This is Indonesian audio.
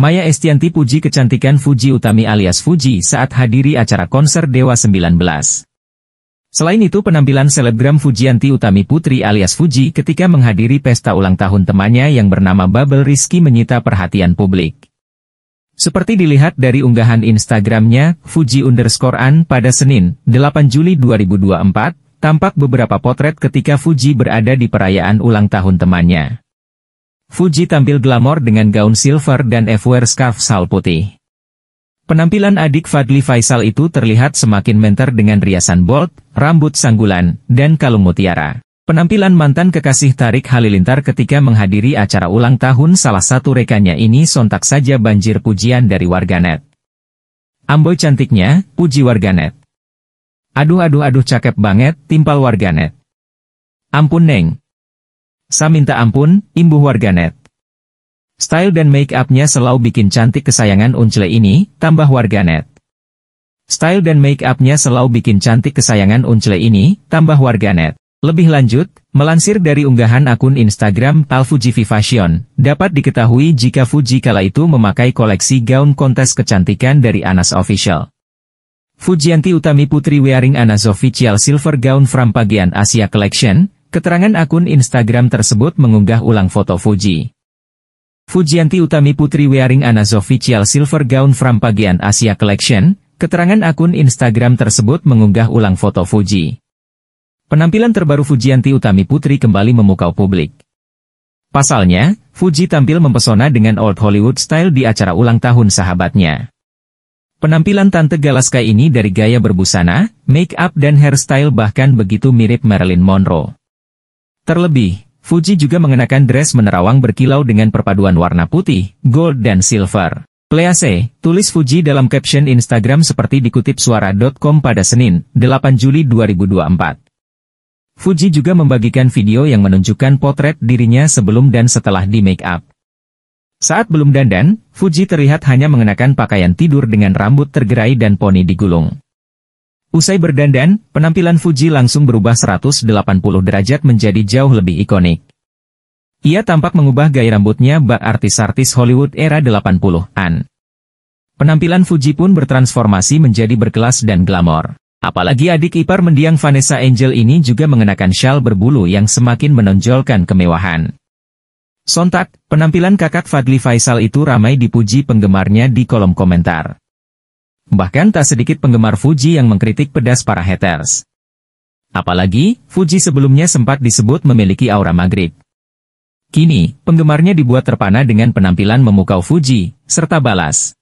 Maya Estianti puji kecantikan Fuji Utami alias Fuji saat hadiri acara konser Dewa 19. Selain itu penampilan selebgram Fujianti Utami Putri alias Fuji ketika menghadiri pesta ulang tahun temannya yang bernama Bubble Rizky menyita perhatian publik. Seperti dilihat dari unggahan Instagramnya, Fuji underscore an pada Senin, 8 Juli 2024, tampak beberapa potret ketika Fuji berada di perayaan ulang tahun temannya. Fuji tampil glamor dengan gaun silver dan F-wear scarf sal putih. Penampilan adik Fadli Faisal itu terlihat semakin menter dengan riasan bold, rambut sanggulan, dan kalung mutiara. Penampilan mantan kekasih Tarik Halilintar ketika menghadiri acara ulang tahun salah satu rekannya ini sontak saja banjir pujian dari warganet. Amboy cantiknya, puji warganet. Aduh aduh aduh cakep banget, timpal warganet. Ampun Neng, Sa minta ampun, imbuh warganet. Style dan make upnya selalu bikin cantik kesayangan Uncle ini, tambah warganet. Style dan make upnya selalu bikin cantik kesayangan Uncle ini, tambah warganet. Lebih lanjut, melansir dari unggahan akun Instagram Fuji Fashion, dapat diketahui jika Fuji kala itu memakai koleksi gaun kontes kecantikan dari Anas Official. Fujianti Utami Putri wearing Anas Official Silver Gown from Pagian Asia Collection, Keterangan akun Instagram tersebut mengunggah ulang foto Fuji. Fujianti Utami Putri wearing Anas official silver gown from Pagian Asia Collection, keterangan akun Instagram tersebut mengunggah ulang foto Fuji. Penampilan terbaru Fujianti Utami Putri kembali memukau publik. Pasalnya, Fuji tampil mempesona dengan Old Hollywood style di acara ulang tahun sahabatnya. Penampilan Tante Galaska ini dari gaya berbusana, make up dan hairstyle bahkan begitu mirip Marilyn Monroe. Terlebih, Fuji juga mengenakan dress menerawang berkilau dengan perpaduan warna putih, gold dan silver. Please, tulis Fuji dalam caption Instagram seperti dikutip suara.com pada Senin, 8 Juli 2024. Fuji juga membagikan video yang menunjukkan potret dirinya sebelum dan setelah di make up. Saat belum dandan, Fuji terlihat hanya mengenakan pakaian tidur dengan rambut tergerai dan poni digulung. Usai berdandan, penampilan Fuji langsung berubah 180 derajat menjadi jauh lebih ikonik. Ia tampak mengubah gaya rambutnya bak artis-artis Hollywood era 80-an. Penampilan Fuji pun bertransformasi menjadi berkelas dan glamor. Apalagi adik ipar mendiang Vanessa Angel ini juga mengenakan shawl berbulu yang semakin menonjolkan kemewahan. Sontak, penampilan kakak Fadli Faisal itu ramai dipuji penggemarnya di kolom komentar. Bahkan tak sedikit penggemar Fuji yang mengkritik pedas para haters. Apalagi, Fuji sebelumnya sempat disebut memiliki aura maghrib. Kini, penggemarnya dibuat terpana dengan penampilan memukau Fuji, serta balas.